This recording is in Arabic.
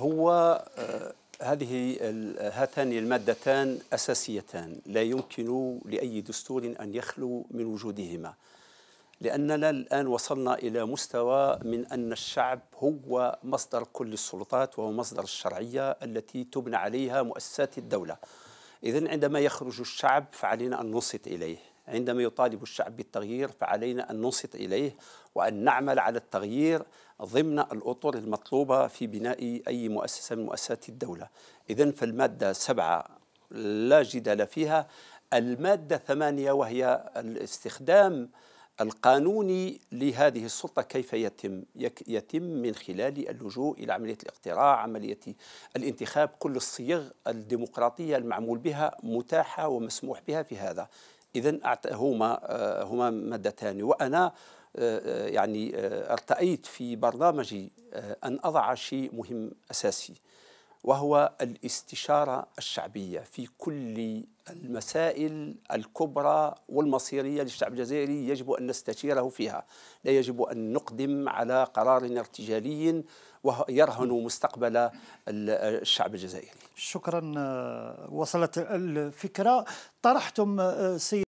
هو آه، هذه هاتان المادتان أساسيتان لا يمكن لأي دستور أن يخلو من وجودهما لأننا الآن وصلنا إلى مستوى من أن الشعب هو مصدر كل السلطات وهو مصدر الشرعية التي تبنى عليها مؤسسات الدولة إذا عندما يخرج الشعب فعلينا أن ننصت إليه عندما يطالب الشعب بالتغيير فعلينا أن ننصت إليه وأن نعمل على التغيير ضمن الأطر المطلوبة في بناء أي مؤسسة من مؤسسات الدولة إذا فالمادة سبعة لا جدال فيها المادة ثمانية وهي الاستخدام القانوني لهذه السلطة كيف يتم؟ يتم من خلال اللجوء إلى عملية الاقتراع عملية الانتخاب كل الصيغ الديمقراطية المعمول بها متاحة ومسموح بها في هذا إذا هما آه، هما مادتان وأنا آه، آه، يعني ارتأيت في برنامجي أن أضع شيء مهم أساسي وهو الاستشارة الشعبية في كل المسائل الكبرى والمصيرية للشعب الجزائري يجب أن نستشيره فيها لا يجب أن نقدم على قرار ارتجالي ويرهن مستقبل الشعب الجزائري شكرا آه، وصلت الفكرة طرحتم آه، سيد